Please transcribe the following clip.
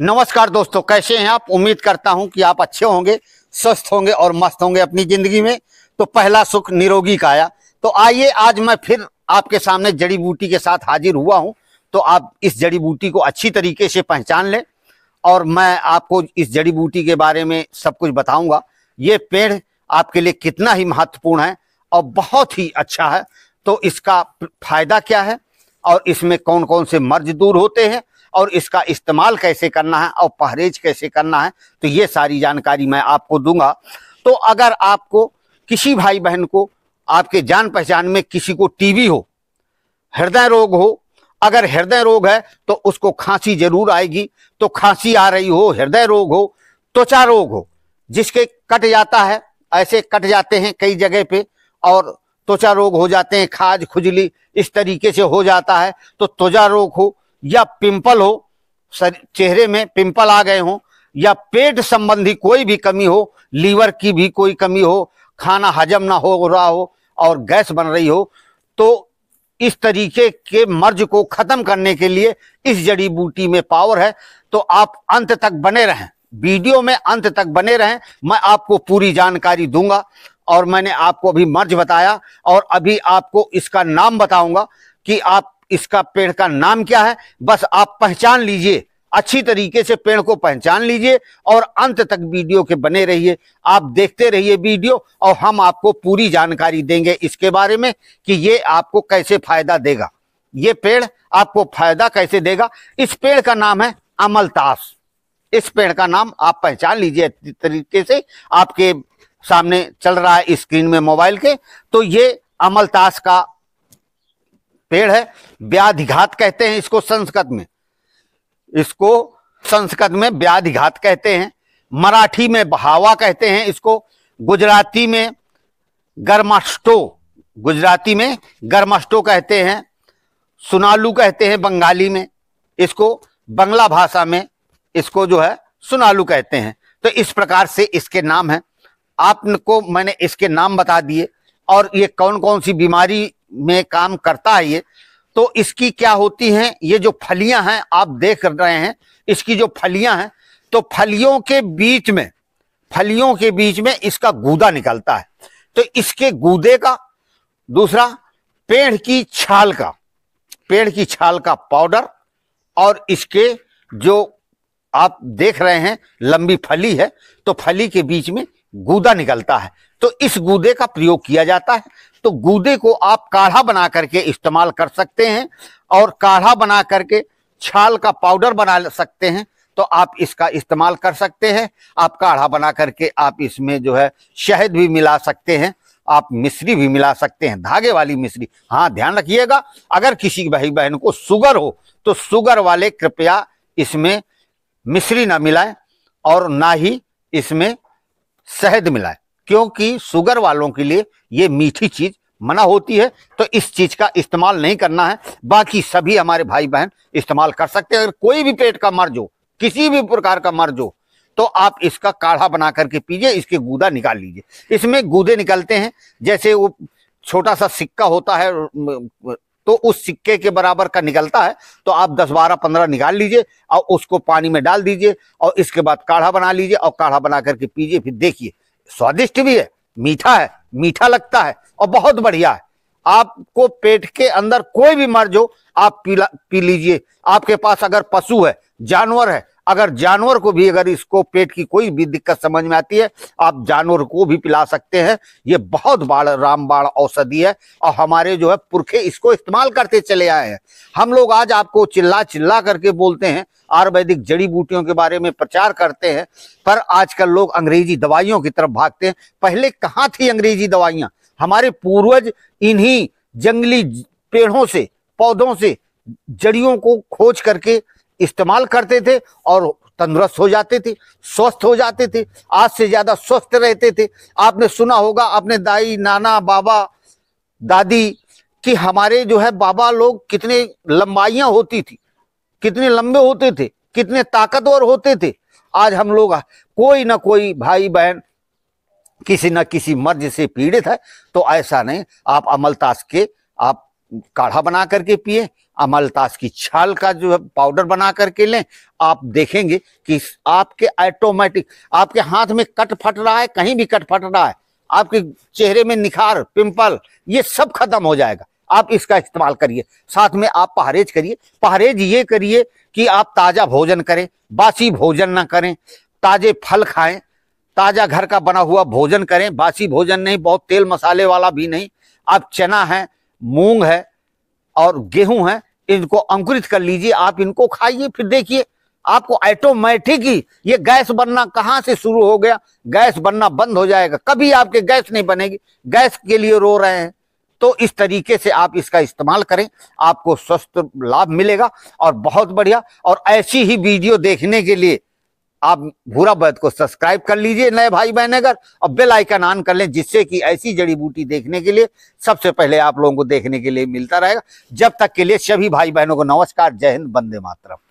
नमस्कार दोस्तों कैसे हैं आप उम्मीद करता हूं कि आप अच्छे होंगे स्वस्थ होंगे और मस्त होंगे अपनी जिंदगी में तो पहला सुख निरोगी का आया तो आइए आज मैं फिर आपके सामने जड़ी बूटी के साथ हाजिर हुआ हूं तो आप इस जड़ी बूटी को अच्छी तरीके से पहचान लें और मैं आपको इस जड़ी बूटी के बारे में सब कुछ बताऊंगा ये पेड़ आपके लिए कितना ही महत्वपूर्ण है और बहुत ही अच्छा है तो इसका फायदा क्या है और इसमें कौन कौन से मर्ज दूर होते हैं और इसका इस्तेमाल कैसे करना है और परहेज कैसे करना है तो ये सारी जानकारी मैं आपको दूंगा तो अगर आपको किसी भाई बहन को आपके जान पहचान में किसी को टीबी हो हृदय रोग हो अगर हृदय रोग है तो उसको खांसी जरूर आएगी तो खांसी आ रही हो हृदय रोग हो त्वचा रोग हो जिसके कट जाता है ऐसे कट जाते हैं कई जगह पे और त्वचा रोग हो जाते हैं खाज खुजली इस तरीके से हो जाता है तो त्वचा रोग हो या पिंपल हो चेहरे में पिंपल आ गए हो या पेट संबंधी कोई भी कमी हो लीवर की भी कोई कमी हो खाना हजम ना हो रहा हो और गैस बन रही हो तो इस तरीके के मर्ज को खत्म करने के लिए इस जड़ी बूटी में पावर है तो आप अंत तक बने रहें वीडियो में अंत तक बने रहें मैं आपको पूरी जानकारी दूंगा और मैंने आपको अभी मर्ज बताया और अभी आपको इसका नाम बताऊंगा कि आप इसका पेड़ का नाम क्या है बस आप पहचान लीजिए अच्छी तरीके से पेड़ को पहचान लीजिए और अंत तक वीडियो के बने रहिए आप देखते रहिए वीडियो और हम आपको पूरी जानकारी देंगे इसके बारे में कि ये आपको कैसे फायदा देगा ये पेड़ आपको फायदा कैसे देगा इस पेड़ का नाम है अमलतास इस पेड़ का नाम आप पहचान लीजिए अच्छी तरीके से आपके सामने चल रहा है स्क्रीन में मोबाइल के तो ये अमलतास का पेड़ है व्याधिघात कहते हैं इसको संस्कृत में इसको संस्कृत में व्याधिघात कहते हैं मराठी में बहावा कहते हैं इसको गुजराती में गर्माष्टो गुजराती में गर्माष्टो कहते हैं सुनालू कहते हैं बंगाली में इसको बंगला भाषा में इसको जो है सुनालू कहते हैं तो इस प्रकार से इसके नाम है आपको मैंने इसके नाम बता दिए और ये कौन कौन सी बीमारी में काम करता है ये तो इसकी क्या होती हैं ये जो फलियां हैं आप देख रहे हैं इसकी जो फलियां हैं तो फलियों के बीच में फलियों के बीच में इसका गूदा निकलता है तो इसके गूदे का दूसरा पेड़ की छाल का पेड़ की छाल का पाउडर और इसके जो आप देख रहे हैं लंबी फली है तो फली के बीच में गूदा निकलता है तो इस गूदे का प्रयोग किया जाता है तो गूदे को आप काढ़ा बना करके इस्तेमाल कर सकते हैं और काढ़ा बना करके छाल का पाउडर बना सकते हैं तो आप इसका इस्तेमाल कर सकते हैं आप काढ़ा बना करके आप इसमें जो है शहद भी मिला सकते हैं आप मिश्री भी मिला सकते हैं धागे वाली मिश्री हाँ ध्यान रखिएगा अगर किसी भाई बहन को शुगर हो तो शुगर वाले कृपया इसमें मिश्री ना मिलाएं और ना ही इसमें शहद मिलाएं क्योंकि शुगर वालों के लिए ये मीठी चीज़ मना होती है तो इस चीज़ का इस्तेमाल नहीं करना है बाकी सभी हमारे भाई बहन इस्तेमाल कर सकते हैं अगर कोई भी पेट का मर्ज हो किसी भी प्रकार का मर्ज हो तो आप इसका काढ़ा बना करके पीजिए इसके गूदा निकाल लीजिए इसमें गूदे निकलते हैं जैसे वो छोटा सा सिक्का होता है तो उस सिक्के के बराबर का निकलता है तो आप दस बारह पंद्रह निकाल लीजिए और उसको पानी में डाल दीजिए और इसके बाद काढ़ा बना लीजिए और काढ़ा बना करके पीजिए फिर देखिए स्वादिष्ट भी है मीठा है मीठा लगता है और बहुत बढ़िया है आपको पेट के अंदर कोई भी मर्ज हो आप पी पी लीजिए आपके पास अगर पशु है जानवर है अगर जानवर को भी अगर इसको पेट की कोई भी दिक्कत समझ में आती है आप जानवर को भी पिला सकते हैं ये बहुत बाढ़ रामबाण औषधि है और हमारे जो है पुरखे इसको इस्तेमाल करते चले आए हैं हम लोग आज आपको चिल्ला चिल्ला करके बोलते हैं आयुर्वेदिक जड़ी बूटियों के बारे में प्रचार करते हैं पर आजकल लोग अंग्रेजी दवाइयों की तरफ भागते हैं पहले कहाँ थी अंग्रेजी दवाइयाँ हमारे पूर्वज इन्हीं जंगली पेड़ों से पौधों से जड़ियों को खोज करके इस्तेमाल करते थे और तंदुरुस्त हो जाते थे स्वस्थ हो जाते थे आज से ज़्यादा स्वस्थ रहते थे आपने सुना होगा अपने दाई नाना बाबा दादी कि हमारे जो है बाबा लोग कितने लंबाइयां होती थी कितने लंबे होते थे कितने ताकतवर होते थे आज हम लोग कोई ना कोई भाई बहन किसी न किसी मर्ज से पीड़ित है तो ऐसा नहीं आप अमलताश के आप काढ़ा बना करके पिए अमलतास की छाल का जो है पाउडर बना करके लें आप देखेंगे कि आपके ऑटोमेटिक आपके हाथ में कट फट रहा है कहीं भी कट फट रहा है आपके चेहरे में निखार पिंपल ये सब खत्म हो जाएगा आप इसका इस्तेमाल करिए साथ में आप पहरेज करिए पहरेज ये करिए कि आप ताज़ा भोजन करें बासी भोजन ना करें ताज़े फल खाएं ताज़ा घर का बना हुआ भोजन करें बासी भोजन नहीं बहुत तेल मसाले वाला भी नहीं आप चना है मूंग है और गेहूं है इनको अंकुरित कर लीजिए आप इनको खाइए फिर देखिए आपको ऑटोमेटिक ही ये गैस बनना कहाँ से शुरू हो गया गैस बनना बंद हो जाएगा कभी आपके गैस नहीं बनेगी गैस के लिए रो रहे हैं तो इस तरीके से आप इसका इस्तेमाल करें आपको स्वस्थ लाभ मिलेगा और बहुत बढ़िया और ऐसी ही वीडियो देखने के लिए आप भूरा बैद को सब्सक्राइब कर लीजिए नए भाई बहन अगर और बेल आइकन ऑन कर लें जिससे कि ऐसी जड़ी बूटी देखने के लिए सबसे पहले आप लोगों को देखने के लिए मिलता रहेगा जब तक के लिए सभी भाई बहनों को नमस्कार जय हिंद बंदे मातरम